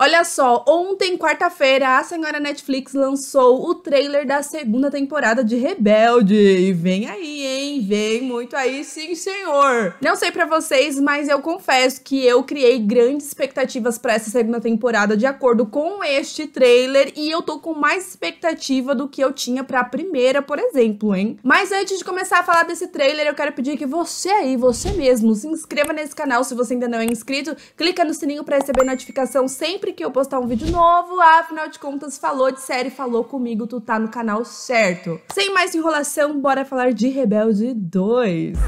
Olha só, ontem, quarta-feira, a senhora Netflix lançou o trailer da segunda temporada de Rebelde. E vem aí, hein? Vem muito aí, sim, senhor. Não sei para vocês, mas eu confesso que eu criei grandes expectativas para essa segunda temporada de acordo com este trailer e eu tô com mais expectativa do que eu tinha para a primeira, por exemplo, hein? Mas antes de começar a falar desse trailer, eu quero pedir que você aí, você mesmo, se inscreva nesse canal se você ainda não é inscrito, clica no sininho para receber notificação sempre sempre que eu postar um vídeo novo, afinal de contas, falou de série, falou comigo, tu tá no canal certo. Sem mais enrolação, bora falar de Rebelde 2.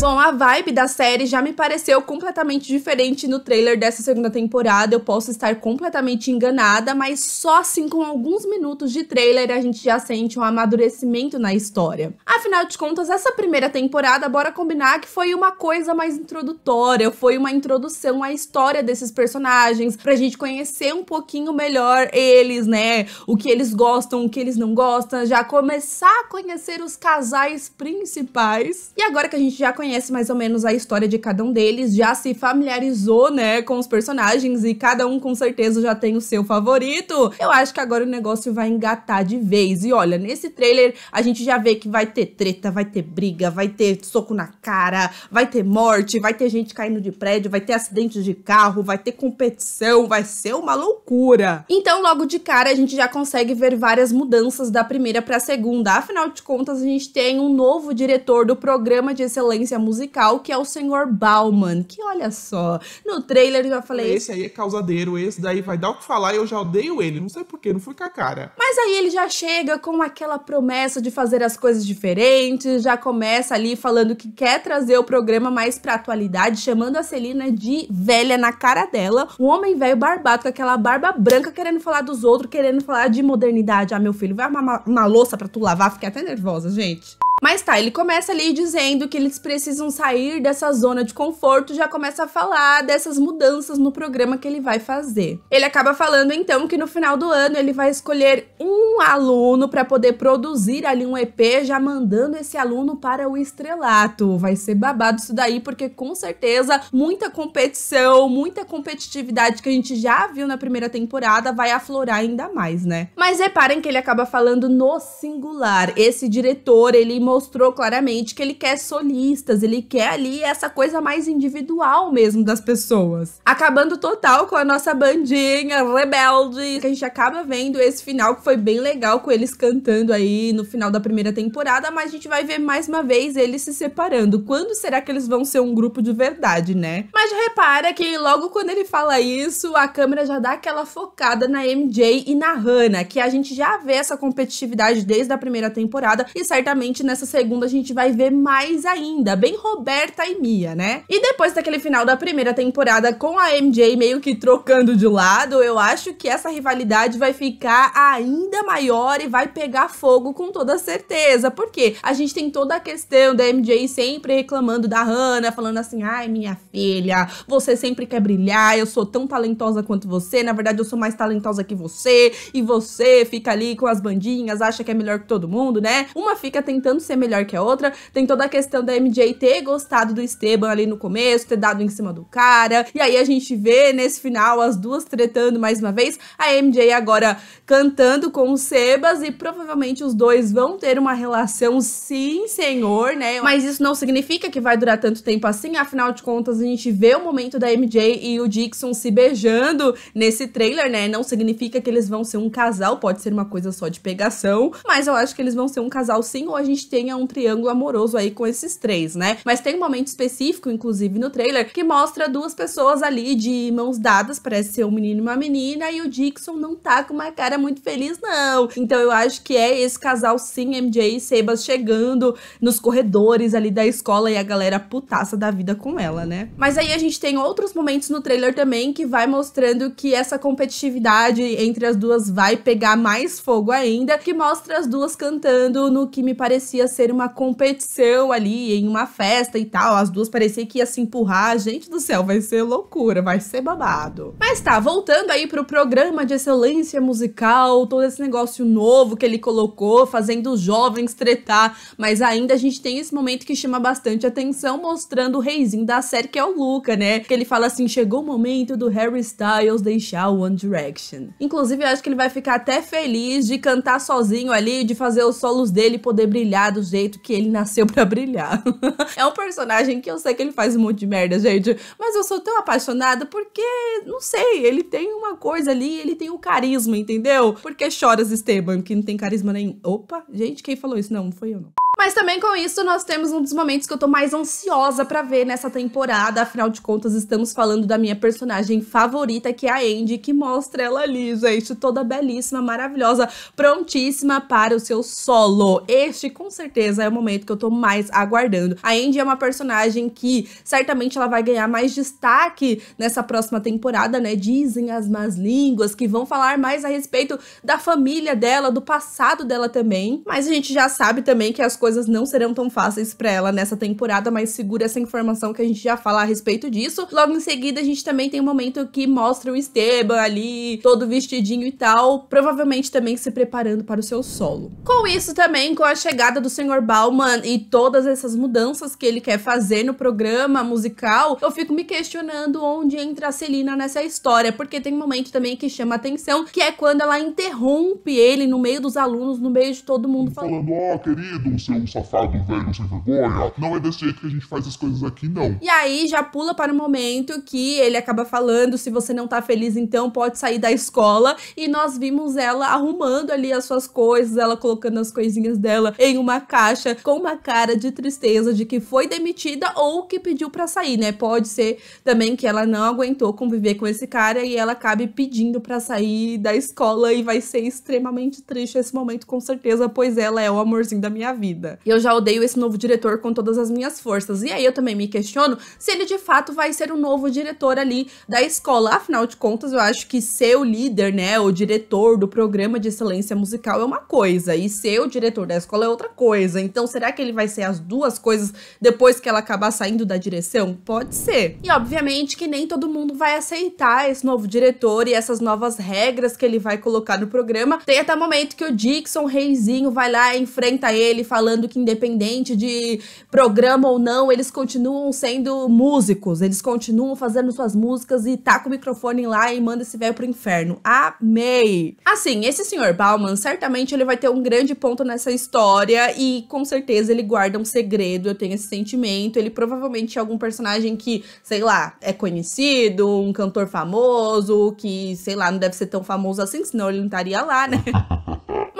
Bom, a vibe da série já me pareceu completamente diferente no trailer dessa segunda temporada. Eu posso estar completamente enganada, mas só assim com alguns minutos de trailer a gente já sente um amadurecimento na história. Afinal de contas, essa primeira temporada, bora combinar que foi uma coisa mais introdutória, foi uma introdução à história desses personagens, pra gente conhecer um pouquinho melhor eles, né? O que eles gostam, o que eles não gostam, já começar a conhecer os casais principais. E agora que a gente já conhece conhece mais ou menos a história de cada um deles, já se familiarizou, né, com os personagens e cada um com certeza já tem o seu favorito, eu acho que agora o negócio vai engatar de vez. E olha, nesse trailer a gente já vê que vai ter treta, vai ter briga, vai ter soco na cara, vai ter morte, vai ter gente caindo de prédio, vai ter acidente de carro, vai ter competição, vai ser uma loucura. Então, logo de cara, a gente já consegue ver várias mudanças da primeira pra segunda. Afinal de contas, a gente tem um novo diretor do programa de excelência referência musical, que é o Senhor Bauman, que olha só, no trailer eu falei... Esse aí é causadeiro, esse daí vai dar o que falar e eu já odeio ele, não sei porquê, não fui com a cara. Mas aí ele já chega com aquela promessa de fazer as coisas diferentes, já começa ali falando que quer trazer o programa mais pra atualidade, chamando a Celina de velha na cara dela, um homem velho barbado com aquela barba branca querendo falar dos outros, querendo falar de modernidade. Ah, meu filho, vai arrumar uma, uma louça pra tu lavar, fiquei até nervosa, gente. Mas tá, ele começa ali dizendo que eles precisam sair dessa zona de conforto, já começa a falar dessas mudanças no programa que ele vai fazer. Ele acaba falando então que no final do ano ele vai escolher um aluno para poder produzir ali um EP, já mandando esse aluno para o estrelato. Vai ser babado isso daí, porque com certeza muita competição, muita competitividade que a gente já viu na primeira temporada vai aflorar ainda mais, né? Mas reparem que ele acaba falando no singular. Esse diretor, ele mostrou claramente que ele quer solistas, ele quer ali essa coisa mais individual mesmo das pessoas. Acabando total com a nossa bandinha rebelde, que a gente acaba vendo esse final que foi bem legal com eles cantando aí no final da primeira temporada, mas a gente vai ver mais uma vez eles se separando. Quando será que eles vão ser um grupo de verdade, né? Mas repara que logo quando ele fala isso, a câmera já dá aquela focada na MJ e na Hannah, que a gente já vê essa competitividade desde a primeira temporada e certamente nessa nessa segunda a gente vai ver mais ainda, bem Roberta e Mia, né? E depois daquele final da primeira temporada com a MJ meio que trocando de lado, eu acho que essa rivalidade vai ficar ainda maior e vai pegar fogo com toda certeza, porque a gente tem toda a questão da MJ sempre reclamando da Hannah, falando assim: ai, minha filha, você sempre quer brilhar, eu sou tão talentosa quanto você, na verdade eu sou mais talentosa que você, e você fica ali com as bandinhas, acha que é melhor que todo mundo, né? Uma fica tentando ser melhor que a outra. Tem toda a questão da MJ ter gostado do Esteban ali no começo, ter dado em cima do cara. E aí a gente vê nesse final as duas tretando mais uma vez. A MJ agora cantando com o Sebas e provavelmente os dois vão ter uma relação, sim, senhor, né? Mas isso não significa que vai durar tanto tempo assim. Afinal de contas, a gente vê o momento da MJ e o Dixon se beijando nesse trailer, né? Não significa que eles vão ser um casal, pode ser uma coisa só de pegação, mas eu acho que eles vão ser um casal sim, ou a gente tenha um triângulo amoroso aí com esses três, né? Mas tem um momento específico, inclusive no trailer, que mostra duas pessoas ali de mãos dadas, parece ser um menino e uma menina, e o Dixon não tá com uma cara muito feliz, não. Então eu acho que é esse casal sim, MJ e Sebas, chegando nos corredores ali da escola e a galera putaça da vida com ela, né? Mas aí a gente tem outros momentos no trailer também que vai mostrando que essa competitividade entre as duas vai pegar mais fogo ainda, que mostra as duas cantando no que me parecia parecia ser uma competição ali em uma festa e tal. As duas pareciam que ia se empurrar. Gente do céu, vai ser loucura, vai ser babado. Mas tá, voltando aí pro programa de excelência musical, todo esse negócio novo que ele colocou, fazendo os jovens tretar. Mas ainda a gente tem esse momento que chama bastante atenção, mostrando o reizinho da série, que é o Luca, né? Que ele fala assim: chegou o momento do Harry Styles deixar o One Direction. Inclusive, eu acho que ele vai ficar até feliz de cantar sozinho ali, de fazer os solos dele poder brilhar do jeito que ele nasceu para brilhar. é um personagem que eu sei que ele faz um monte de merda, gente, mas eu sou tão apaixonada porque, não sei, ele tem uma coisa ali, ele tem o um carisma, entendeu? Porque choras Esteban, que não tem carisma nenhum. Opa, gente, quem falou isso? Não, não foi eu não. Mas também com isso, nós temos um dos momentos que eu tô mais ansiosa para ver nessa temporada. Afinal de contas, estamos falando da minha personagem favorita, que é a Andy, que mostra ela ali, gente, toda belíssima, maravilhosa, prontíssima para o seu solo. Este, com certeza, é o momento que eu tô mais aguardando. A Andy é uma personagem que certamente ela vai ganhar mais destaque nessa próxima temporada, né? Dizem as más línguas que vão falar mais a respeito da família dela, do passado dela também. Mas a gente já sabe também que as coisas não serão tão fáceis para ela nessa temporada, mas segura essa informação que a gente já fala a respeito disso. Logo em seguida, a gente também tem um momento que mostra o Esteban ali, todo vestidinho e tal, provavelmente também se preparando para o seu solo. Com isso também, com a chegada do Sr. Bauman e todas essas mudanças que ele quer fazer no programa musical, eu fico me questionando onde entra a Celina nessa história, porque tem um momento também que chama atenção, que é quando ela interrompe ele no meio dos alunos, no meio de todo mundo falando: "Ó, oh, querido, você um safado velho sem vergonha. Não é desse jeito que a gente faz as coisas aqui, não. E aí já pula para o momento que ele acaba falando: se você não tá feliz, então pode sair da escola. E nós vimos ela arrumando ali as suas coisas, ela colocando as coisinhas dela em uma caixa com uma cara de tristeza de que foi demitida ou que pediu para sair, né? Pode ser também que ela não aguentou conviver com esse cara e ela acabe pedindo para sair da escola e vai ser extremamente triste esse momento com certeza, pois ela é o amorzinho da minha vida vida. E eu já odeio esse novo diretor com todas as minhas forças. E aí eu também me questiono se ele de fato vai ser o novo diretor ali da escola. Afinal de contas, eu acho que ser o líder, né, o diretor do programa de excelência musical é uma coisa e ser o diretor da escola é outra coisa. Então, será que ele vai ser as duas coisas depois que ela acabar saindo da direção? Pode ser. E obviamente que nem todo mundo vai aceitar esse novo diretor e essas novas regras que ele vai colocar no programa. Tem até o momento que o Dixon Reizinho vai lá enfrenta ele falando falando que, independente de programa ou não, eles continuam sendo músicos, eles continuam fazendo suas músicas e tá com o microfone lá e manda esse velho pro inferno. Amei! Assim, esse senhor Bauman, certamente ele vai ter um grande ponto nessa história e com certeza ele guarda um segredo, eu tenho esse sentimento. Ele provavelmente é algum personagem que, sei lá, é conhecido, um cantor famoso, que, sei lá, não deve ser tão famoso assim, senão ele não estaria lá, né?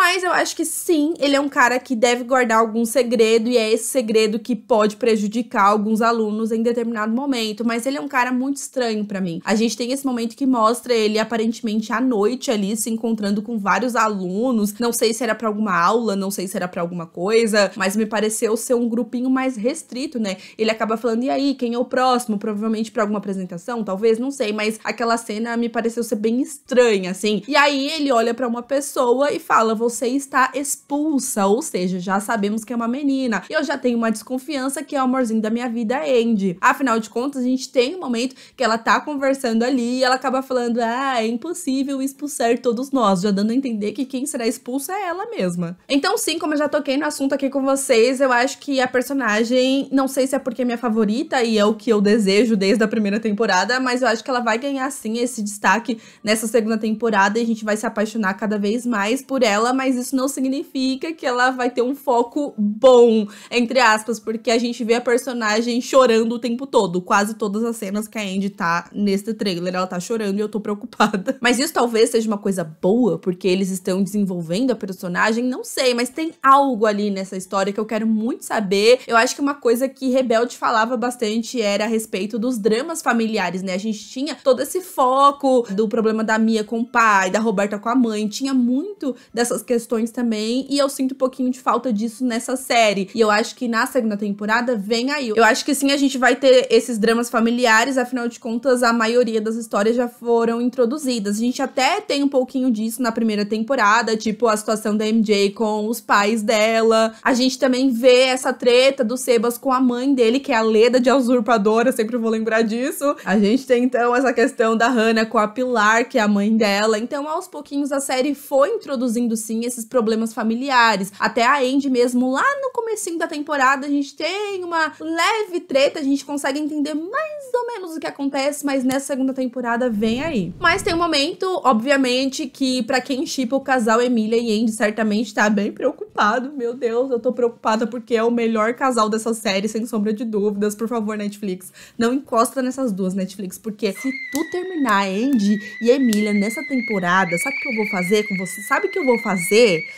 Mas eu acho que sim, ele é um cara que deve guardar algum segredo e é esse segredo que pode prejudicar alguns alunos em determinado momento, mas ele é um cara muito estranho para mim. A gente tem esse momento que mostra ele aparentemente à noite ali se encontrando com vários alunos, não sei se era para alguma aula, não sei se era para alguma coisa, mas me pareceu ser um grupinho mais restrito, né? Ele acaba falando e aí, quem é o próximo? Provavelmente para alguma apresentação, talvez, não sei, mas aquela cena me pareceu ser bem estranha assim. E aí ele olha para uma pessoa e fala: "Você você está expulsa, ou seja, já sabemos que é uma menina. E eu já tenho uma desconfiança que é o amorzinho da minha vida, Andy. Afinal de contas, a gente tem um momento que ela tá conversando ali e ela acaba falando: "Ah, é impossível expulsar todos nós", já dando a entender que quem será expulsa é ela mesma. Então, sim, como eu já toquei no assunto aqui com vocês, eu acho que a personagem, não sei se é porque é minha favorita e é o que eu desejo desde a primeira temporada, mas eu acho que ela vai ganhar sim esse destaque nessa segunda temporada e a gente vai se apaixonar cada vez mais por ela, mas mas isso não significa que ela vai ter um foco bom, entre aspas, porque a gente vê a personagem chorando o tempo todo. Quase todas as cenas que a Andy tá nesse trailer, ela tá chorando e eu tô preocupada. Mas isso talvez seja uma coisa boa, porque eles estão desenvolvendo a personagem, não sei, mas tem algo ali nessa história que eu quero muito saber. Eu acho que uma coisa que Rebelde falava bastante era a respeito dos dramas familiares, né? A gente tinha todo esse foco do problema da Mia com o pai, da Roberta com a mãe, tinha muito dessas questões questões também, e eu sinto um pouquinho de falta disso nessa série. E eu acho que na segunda temporada vem aí. Eu acho que sim, a gente vai ter esses dramas familiares, afinal de contas, a maioria das histórias já foram introduzidas. A gente até tem um pouquinho disso na primeira temporada, tipo a situação da MJ com os pais dela. A gente também vê essa treta do Sebas com a mãe dele, que é a Leda de usurpadora, sempre vou lembrar disso. A gente tem então essa questão da Hannah com a Pilar, que é a mãe dela. Então, aos pouquinhos, a série foi introduzindo sim assim, esses problemas familiares. Até a Andy mesmo, lá no comecinho da temporada, a gente tem uma leve treta, a gente consegue entender mais ou menos o que acontece, mas nessa segunda temporada vem aí. Mas tem um momento, obviamente, que para quem chipa o casal Emília e Andy certamente tá bem preocupado. Meu Deus, eu tô preocupada porque é o melhor casal dessa série, sem sombra de dúvidas. Por favor, Netflix, não encosta nessas duas Netflix, porque se tu terminar Andy e Emília nessa temporada, sabe o que eu vou fazer com você? Sabe o que eu vou fazer? fazer,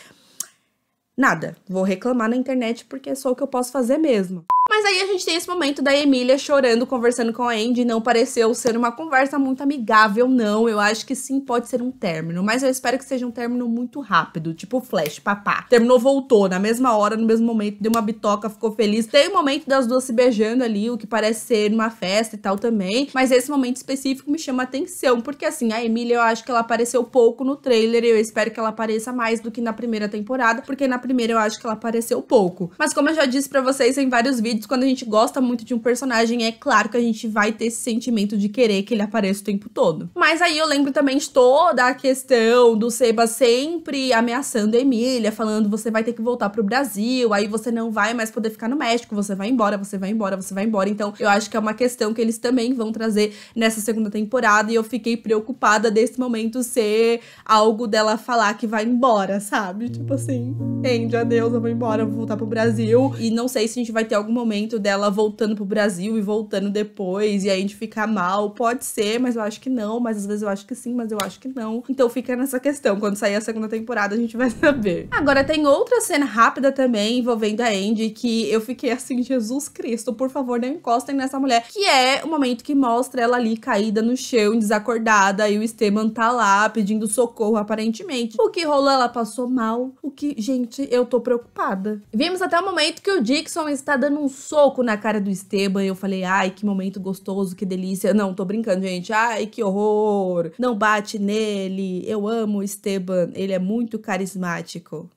nada. Vou reclamar na internet porque é só o que eu posso fazer mesmo. Mas aí a gente tem esse momento da Emília chorando, conversando com a Andy. Não pareceu ser uma conversa muito amigável, não. Eu acho que sim, pode ser um término. Mas eu espero que seja um término muito rápido, tipo flash, papá. Terminou, voltou, na mesma hora, no mesmo momento, deu uma bitoca, ficou feliz. Tem o momento das duas se beijando ali, o que parece ser uma festa e tal também. Mas esse momento específico me chama atenção, porque assim, a Emília eu acho que ela apareceu pouco no trailer e eu espero que ela apareça mais do que na primeira temporada, porque na primeira eu acho que ela apareceu pouco. Mas como eu já disse para vocês em vários vídeos, quando a gente gosta muito de um personagem, é claro que a gente vai ter esse sentimento de querer que ele apareça o tempo todo. Mas aí eu lembro também de toda a questão do Seba sempre ameaçando a Emília, falando você vai ter que voltar pro Brasil, aí você não vai mais poder ficar no México, você vai embora, você vai embora, você vai embora. Então eu acho que é uma questão que eles também vão trazer nessa segunda temporada e eu fiquei preocupada desse momento ser algo dela falar que vai embora, sabe? Tipo assim, Andy, adeus, eu vou embora, eu vou voltar pro Brasil. E não sei se a gente vai ter alguma momento dela voltando pro Brasil e voltando depois, e a gente ficar mal. Pode ser, mas eu acho que não. Mas às vezes eu acho que sim, mas eu acho que não. Então fica nessa questão. Quando sair a segunda temporada, a gente vai saber. Agora tem outra cena rápida também envolvendo a Andy que eu fiquei assim, Jesus Cristo, por favor, não encostem nessa mulher. Que é o momento que mostra ela ali caída no chão, desacordada, e o Esteban tá lá pedindo socorro, aparentemente. O que rolou? Ela passou mal. O que, gente, eu tô preocupada. Vimos até o momento que o Dixon está dando uns soco na cara do Esteban. e Eu falei, ai, que momento gostoso, que delícia. Não, tô brincando, gente. Ai, que horror. Não bate nele. Eu amo o Esteban. Ele é muito carismático.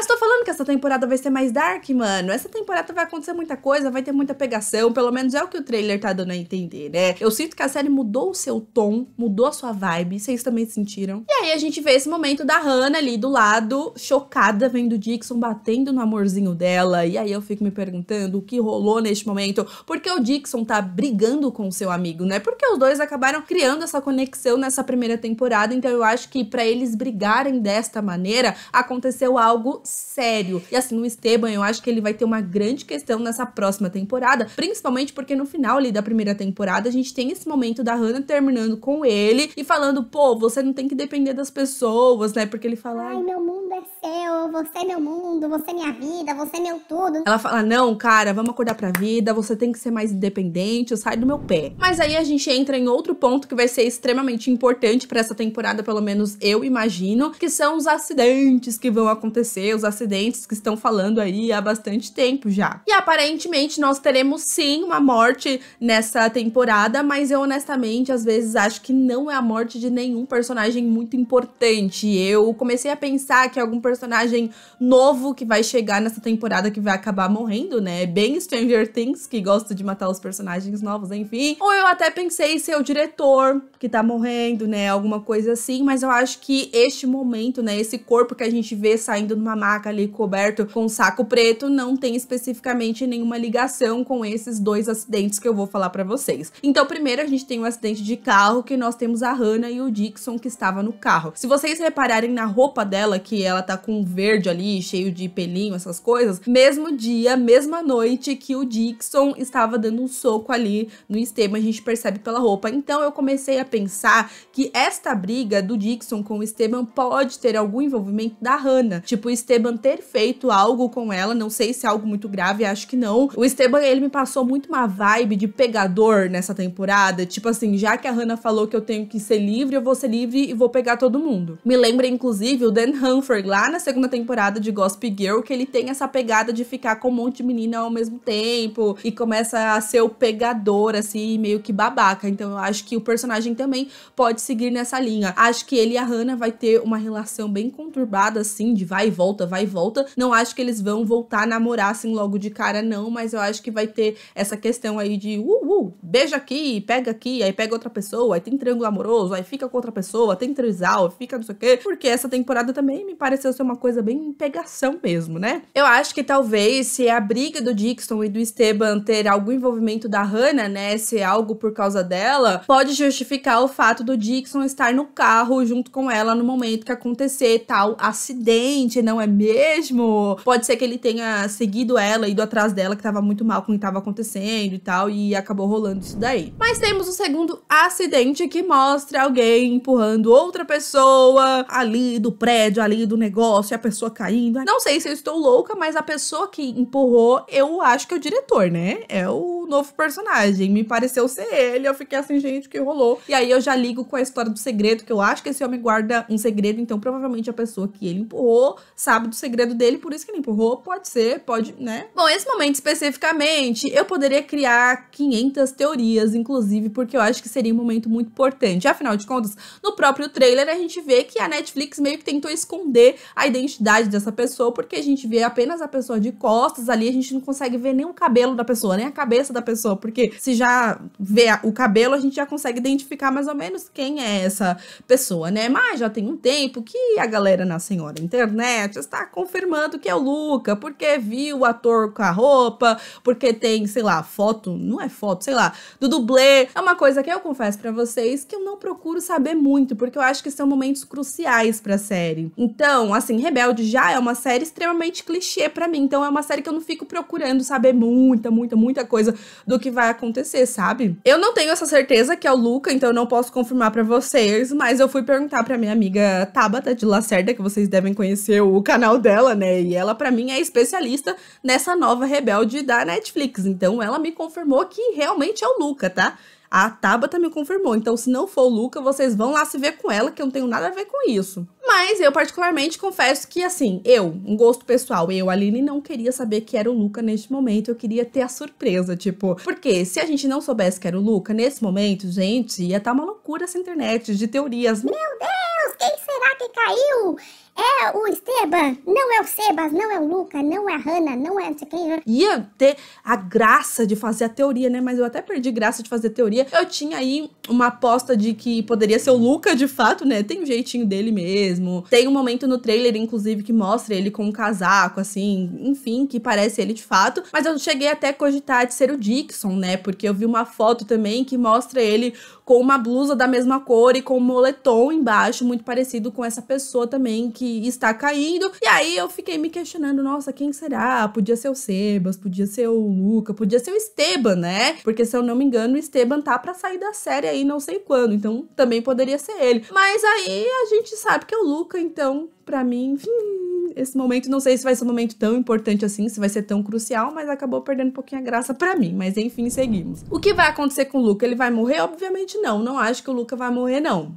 Mas tô falando que essa temporada vai ser mais dark, mano. Essa temporada vai acontecer muita coisa, vai ter muita pegação. Pelo menos é o que o trailer tá dando a entender, né? Eu sinto que a série mudou o seu tom, mudou a sua vibe. Vocês também sentiram. E aí a gente vê esse momento da Hannah ali do lado, chocada, vendo o Dixon batendo no amorzinho dela. E aí eu fico me perguntando o que rolou neste momento. Porque o Dixon tá brigando com o seu amigo, né? Porque os dois acabaram criando essa conexão nessa primeira temporada. Então eu acho que para eles brigarem desta maneira, aconteceu algo sério. E assim, o Esteban, eu acho que ele vai ter uma grande questão nessa próxima temporada, principalmente porque no final ali da primeira temporada a gente tem esse momento da Hannah terminando com ele e falando, pô, você não tem que depender das pessoas, né? Porque ele fala, ai, meu mundo é seu, você é meu mundo, você é minha vida, você é meu tudo. Ela fala, não, cara, vamos acordar pra vida, você tem que ser mais independente, eu saio do meu pé. Mas aí a gente entra em outro ponto que vai ser extremamente importante para essa temporada, pelo menos eu imagino, que são os acidentes que vão acontecer os acidentes que estão falando aí há bastante tempo já. E aparentemente nós teremos sim uma morte nessa temporada, mas eu honestamente às vezes acho que não é a morte de nenhum personagem muito importante. Eu comecei a pensar que algum personagem novo que vai chegar nessa temporada que vai acabar morrendo, né? Bem Stranger Things, que gosta de matar os personagens novos, enfim. Ou eu até pensei ser o diretor que tá morrendo, né? Alguma coisa assim, mas eu acho que este momento, né? Esse corpo que a gente vê saindo numa maca ali coberto com saco preto não tem especificamente nenhuma ligação com esses dois acidentes que eu vou falar para vocês. Então, primeiro a gente tem um acidente de carro que nós temos a Hannah e o Dixon que estava no carro. Se vocês repararem na roupa dela, que ela tá com verde ali, cheio de pelinho, essas coisas, mesmo dia, mesma noite que o Dixon estava dando um soco ali no Esteban, a gente percebe pela roupa. Então, eu comecei a pensar que esta briga do Dixon com o Esteban pode ter algum envolvimento da Hannah. Tipo, o Esteban Esteban ter feito algo com ela, não sei se é algo muito grave, acho que não. O Esteban, ele me passou muito uma vibe de pegador nessa temporada, tipo assim, já que a Hannah falou que eu tenho que ser livre, eu vou ser livre e vou pegar todo mundo. Me lembra, inclusive, o Dan Humphrey lá na segunda temporada de Gossip Girl, que ele tem essa pegada de ficar com um monte de menina ao mesmo tempo e começa a ser o pegador, assim, meio que babaca. Então eu acho que o personagem também pode seguir nessa linha. Acho que ele e a Hannah vai ter uma relação bem conturbada, assim, de vai e volta volta, vai e volta. Não acho que eles vão voltar a namorar assim logo de cara, não, mas eu acho que vai ter essa questão aí de uh, uh, beija aqui, pega aqui, aí pega outra pessoa, aí tem triângulo amoroso, aí fica com outra pessoa, tem trisal, fica não sei o quê. Porque essa temporada também me pareceu ser uma coisa bem pegação mesmo, né? Eu acho que talvez se a briga do Dixon e do Esteban ter algum envolvimento da Hannah, né? Se é algo por causa dela, pode justificar o fato do Dixon estar no carro junto com ela no momento que acontecer tal acidente, não é mesmo? Pode ser que ele tenha seguido ela, ido atrás dela, que tava muito mal com o que tava acontecendo e tal, e acabou rolando isso daí. Mas temos o um segundo acidente que mostra alguém empurrando outra pessoa ali do prédio, ali do negócio, e a pessoa caindo. Não sei se eu estou louca, mas a pessoa que empurrou, eu acho que é o diretor, né? É o novo personagem. Me pareceu ser ele, eu fiquei assim, gente, o que rolou? E aí eu já ligo com a história do segredo, que eu acho que esse homem guarda um segredo, então provavelmente a pessoa que ele empurrou sabe sabe do segredo dele, por isso que ele empurrou. Pode ser, pode, né? Bom, esse momento especificamente, eu poderia criar 500 teorias, inclusive, porque eu acho que seria um momento muito importante. Afinal de contas, no próprio trailer a gente vê que a Netflix meio que tentou esconder a identidade dessa pessoa, porque a gente vê apenas a pessoa de costas ali, a gente não consegue ver nem o cabelo da pessoa, nem a cabeça da pessoa, porque se já vê o cabelo, a gente já consegue identificar mais ou menos quem é essa pessoa, né? Mas já tem um tempo que a galera na senhora internet, as está confirmando que é o Luca, porque viu o ator com a roupa, porque tem, sei lá, foto, não é foto, sei lá, do dublê. É uma coisa que eu confesso para vocês que eu não procuro saber muito, porque eu acho que são momentos cruciais para a série. Então, assim, Rebelde já é uma série extremamente clichê para mim, então é uma série que eu não fico procurando saber muita, muita, muita coisa do que vai acontecer, sabe? Eu não tenho essa certeza que é o Luca, então eu não posso confirmar para vocês, mas eu fui perguntar para minha amiga Tabata de Lacerda, que vocês devem conhecer o canal canal dela, né? E ela, para mim, é especialista nessa nova rebelde da Netflix. Então, ela me confirmou que realmente é o Luca, tá? A Tabata me confirmou. Então, se não for o Luca, vocês vão lá se ver com ela, que eu não tenho nada a ver com isso. Mas eu, particularmente, confesso que, assim, eu, um gosto pessoal, eu, Aline, não queria saber que era o Luca neste momento. Eu queria ter a surpresa, tipo. Porque se a gente não soubesse que era o Luca, nesse momento, gente, ia estar tá uma loucura essa internet de teorias. Meu Deus, quem será que caiu? é o Esteban, não é o Sebas, não é o Luca, não é a Hannah, não é não sei quem. Né? Ia ter a graça de fazer a teoria, né? Mas eu até perdi graça de fazer teoria. Eu tinha aí uma aposta de que poderia ser o Luca de fato, né? Tem um jeitinho dele mesmo. Tem um momento no trailer, inclusive, que mostra ele com um casaco, assim, enfim, que parece ele de fato. Mas eu cheguei até a cogitar de ser o Dixon, né? Porque eu vi uma foto também que mostra ele com uma blusa da mesma cor e com um moletom embaixo, muito parecido com essa pessoa também que está caindo. E aí eu fiquei me questionando, nossa, quem será? Podia ser o Sebas, podia ser o Luca, podia ser o Esteban, né? Porque se eu não me engano, o Esteban tá para sair da série aí não sei quando, então também poderia ser ele. Mas aí a gente sabe que é o Luca, então, para mim, hum, esse momento, não sei se vai ser um momento tão importante assim, se vai ser tão crucial, mas acabou perdendo um pouquinho a graça para mim. Mas enfim, seguimos. O que vai acontecer com o Luca? Ele vai morrer? Obviamente não. Não acho que o Luca vai morrer, não.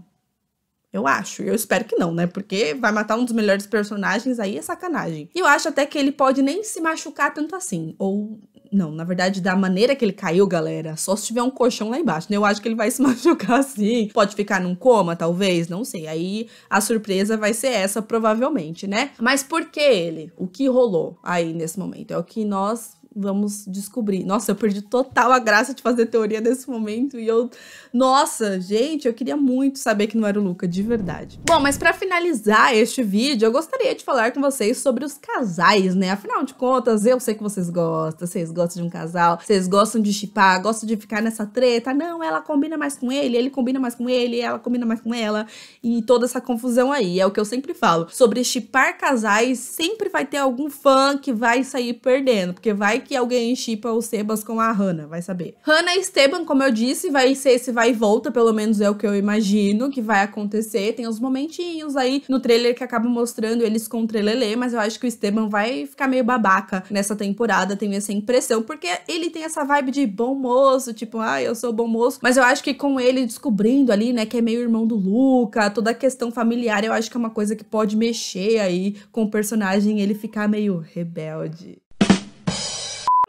Eu acho. Eu espero que não, né? Porque vai matar um dos melhores personagens aí é sacanagem. E eu acho até que ele pode nem se machucar tanto assim. Ou. Não, na verdade, da maneira que ele caiu, galera, só se tiver um colchão lá embaixo, né? Eu acho que ele vai se machucar assim. Pode ficar num coma, talvez, não sei. Aí a surpresa vai ser essa, provavelmente, né? Mas por que ele? O que rolou aí nesse momento? É o que nós vamos descobrir. Nossa, eu perdi total a graça de fazer teoria nesse momento e eu, nossa, gente, eu queria muito saber que não era o Luca, de verdade. Bom, mas para finalizar este vídeo, eu gostaria de falar com vocês sobre os casais, né? Afinal de contas, eu sei que vocês gostam, vocês gostam de um casal, vocês gostam de chipar, gostam de ficar nessa treta. Não, ela combina mais com ele, ele combina mais com ele, ela combina mais com ela e toda essa confusão aí. É o que eu sempre falo. Sobre chipar casais, sempre vai ter algum fã que vai sair perdendo, porque vai que alguém chipa o Sebas com a Hannah, vai saber. Hannah e Esteban, como eu disse, vai ser esse vai e volta, pelo menos é o que eu imagino que vai acontecer. Tem uns momentinhos aí no trailer que acaba mostrando eles com o Trelelê, mas eu acho que o Esteban vai ficar meio babaca nessa temporada, tenho essa impressão, porque ele tem essa vibe de bom moço, tipo, ah, eu sou bom moço, mas eu acho que com ele descobrindo ali, né, que é meio irmão do Luca, toda a questão familiar, eu acho que é uma coisa que pode mexer aí com o personagem, ele ficar meio rebelde.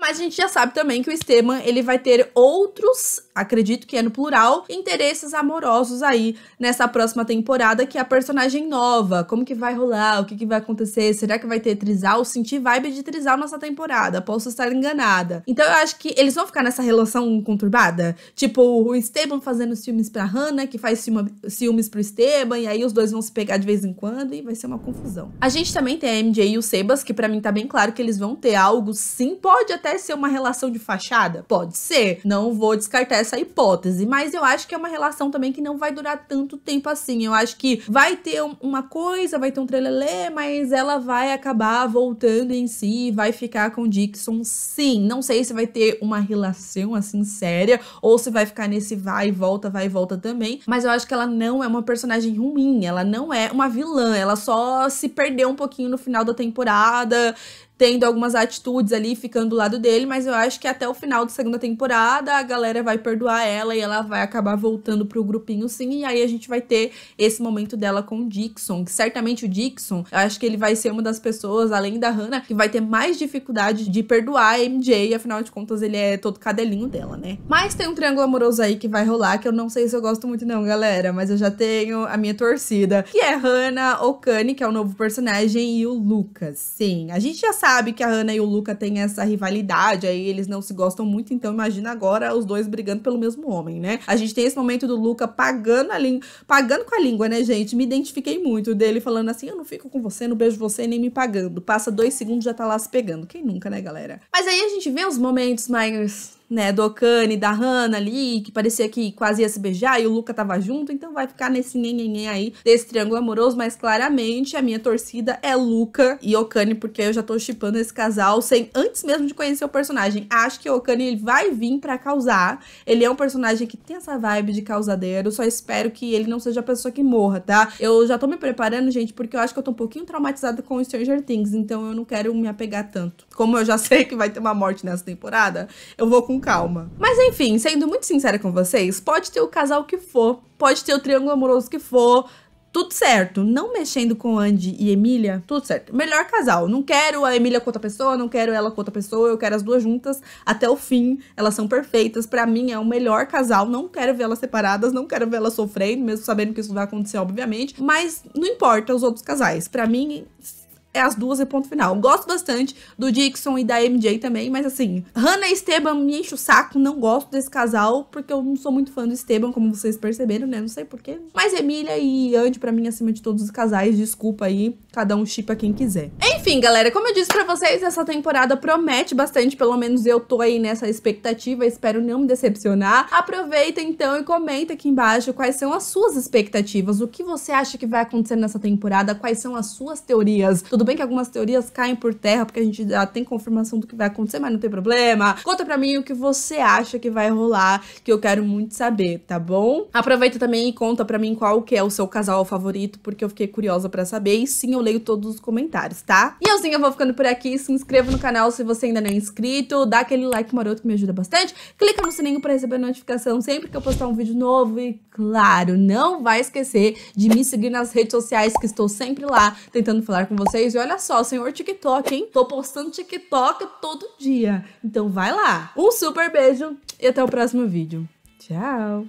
Mas a gente já sabe também que o Esteban ele vai ter outros acredito que é no plural, interesses amorosos aí nessa próxima temporada, que é a personagem nova. Como que vai rolar? O que, que vai acontecer? Será que vai ter trisal? Senti vibe de trisal nessa temporada, posso estar enganada. Então eu acho que eles vão ficar nessa relação conturbada, tipo o Esteban fazendo ciúmes pra Hannah, que faz ciúmes pro Esteban, e aí os dois vão se pegar de vez em quando e vai ser uma confusão. A gente também tem a MJ e o Sebas, que para mim tá bem claro que eles vão ter algo sim, pode até ser uma relação de fachada, pode ser. Não vou descartar essa hipótese, mas eu acho que é uma relação também que não vai durar tanto tempo assim. Eu acho que vai ter uma coisa, vai ter um trelelê, mas ela vai acabar voltando em si, vai ficar com o Dixon sim. Não sei se vai ter uma relação assim séria ou se vai ficar nesse vai e volta, vai e volta também, mas eu acho que ela não é uma personagem ruim, ela não é uma vilã, ela só se perdeu um pouquinho no final da temporada tendo algumas atitudes ali, ficando do lado dele, mas eu acho que até o final da segunda temporada a galera vai perdoar ela e ela vai acabar voltando pro grupinho sim, e aí a gente vai ter esse momento dela com o Dixon, que certamente o Dixon, eu acho que ele vai ser uma das pessoas, além da Hannah, que vai ter mais dificuldade de perdoar a MJ, afinal de contas ele é todo cadelinho dela, né? Mas tem um triângulo amoroso aí que vai rolar, que eu não sei se eu gosto muito não, galera, mas eu já tenho a minha torcida, que é Hannah, Okane, que é o novo personagem, e o Lucas, sim. A gente já sabe sabe que a Hannah e o Luca têm essa rivalidade, aí eles não se gostam muito, então imagina agora os dois brigando pelo mesmo homem, né? A gente tem esse momento do Luca pagando a língua, pagando com a língua, né, gente? Me identifiquei muito dele falando assim: "Eu não fico com você, não beijo você nem me pagando". Passa dois segundos já tá lá se pegando. Quem nunca, né, galera? Mas aí a gente vê os momentos mais né, do Okane, da Hannah ali, que parecia que quase ia se beijar e o Luca tava junto, então vai ficar nesse nhenhenhen aí desse triângulo amoroso, mas claramente a minha torcida é Luca e Okane, porque eu já tô chipando esse casal sem antes mesmo de conhecer o personagem. Acho que o Okane vai vir para causar. Ele é um personagem que tem essa vibe de causadeiro, só espero que ele não seja a pessoa que morra, tá? Eu já tô me preparando, gente, porque eu acho que eu tô um pouquinho traumatizada com Stranger Things, então eu não quero me apegar tanto. Como eu já sei que vai ter uma morte nessa temporada, eu vou com calma. Mas enfim, sendo muito sincera com vocês, pode ter o casal que for, pode ter o triângulo amoroso que for, tudo certo. Não mexendo com Andy e Emília, tudo certo. Melhor casal. Não quero a Emília com outra pessoa, não quero ela com outra pessoa, eu quero as duas juntas até o fim. Elas são perfeitas. para mim é o melhor casal. Não quero vê-las separadas, não quero vê-las sofrendo, mesmo sabendo que isso vai acontecer, obviamente. Mas não importa os outros casais. para mim, é as duas é ponto final. Gosto bastante do Dixon e da MJ também, mas assim, Hannah e Esteban me enche o saco, não gosto desse casal, porque eu não sou muito fã do Esteban, como vocês perceberam, né? Não sei porquê. Mas Emília e Andy, para mim, acima de todos os casais, desculpa aí cada um chipa quem quiser. Enfim, galera, como eu disse pra vocês, essa temporada promete bastante, pelo menos eu tô aí nessa expectativa, espero não me decepcionar. Aproveita então e comenta aqui embaixo quais são as suas expectativas, o que você acha que vai acontecer nessa temporada, quais são as suas teorias. Tudo bem que algumas teorias caem por terra, porque a gente já tem confirmação do que vai acontecer, mas não tem problema. Conta pra mim o que você acha que vai rolar, que eu quero muito saber, tá bom? Aproveita também e conta pra mim qual que é o seu casal favorito, porque eu fiquei curiosa para saber, e sim, eu leio todos os comentários, tá? E assim eu vou ficando por aqui. Se inscreva no canal se você ainda não é inscrito. Dá aquele like maroto que me ajuda bastante. Clica no sininho pra receber notificação sempre que eu postar um vídeo novo. E claro, não vai esquecer de me seguir nas redes sociais que estou sempre lá tentando falar com vocês. E olha só, senhor TikTok, hein? Tô postando TikTok todo dia. Então vai lá. Um super beijo e até o próximo vídeo. Tchau!